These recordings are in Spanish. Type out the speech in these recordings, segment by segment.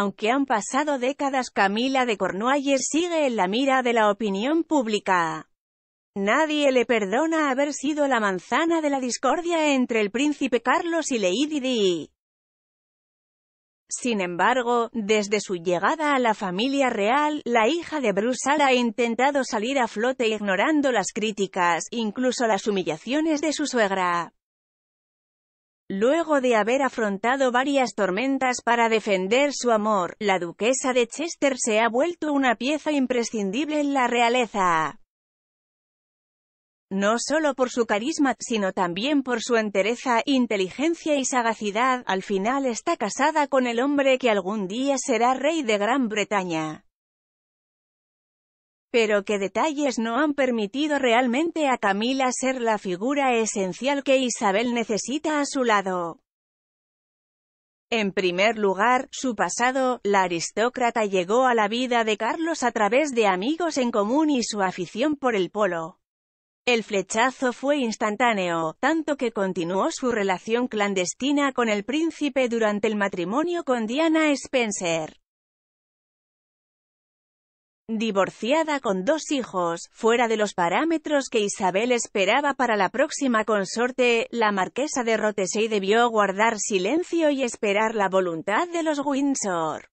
Aunque han pasado décadas Camila de Cornualles sigue en la mira de la opinión pública. Nadie le perdona haber sido la manzana de la discordia entre el príncipe Carlos y Lady Di. Sin embargo, desde su llegada a la familia real, la hija de Brusal ha intentado salir a flote ignorando las críticas, incluso las humillaciones de su suegra. Luego de haber afrontado varias tormentas para defender su amor, la duquesa de Chester se ha vuelto una pieza imprescindible en la realeza. No solo por su carisma, sino también por su entereza, inteligencia y sagacidad, al final está casada con el hombre que algún día será rey de Gran Bretaña pero ¿qué detalles no han permitido realmente a Camila ser la figura esencial que Isabel necesita a su lado. En primer lugar, su pasado, la aristócrata llegó a la vida de Carlos a través de amigos en común y su afición por el polo. El flechazo fue instantáneo, tanto que continuó su relación clandestina con el príncipe durante el matrimonio con Diana Spencer divorciada con dos hijos, fuera de los parámetros que Isabel esperaba para la próxima consorte, la marquesa de Rotesey debió guardar silencio y esperar la voluntad de los Windsor.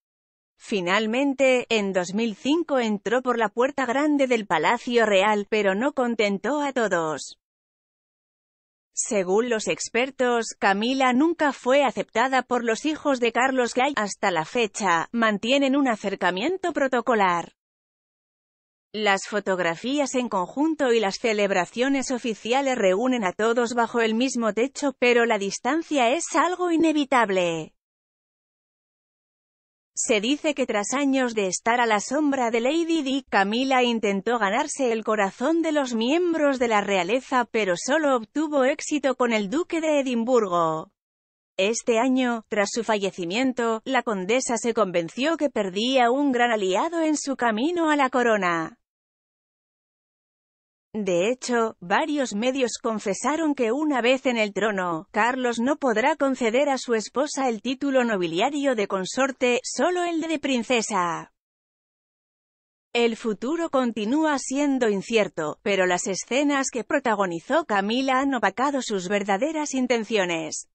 Finalmente, en 2005 entró por la puerta grande del Palacio Real, pero no contentó a todos. Según los expertos, Camila nunca fue aceptada por los hijos de Carlos Gay hasta la fecha, mantienen un acercamiento protocolar. Las fotografías en conjunto y las celebraciones oficiales reúnen a todos bajo el mismo techo, pero la distancia es algo inevitable. Se dice que tras años de estar a la sombra de Lady Di, Camila intentó ganarse el corazón de los miembros de la realeza pero solo obtuvo éxito con el duque de Edimburgo. Este año, tras su fallecimiento, la condesa se convenció que perdía un gran aliado en su camino a la corona. De hecho, varios medios confesaron que una vez en el trono, Carlos no podrá conceder a su esposa el título nobiliario de consorte, solo el de princesa. El futuro continúa siendo incierto, pero las escenas que protagonizó Camila han opacado sus verdaderas intenciones.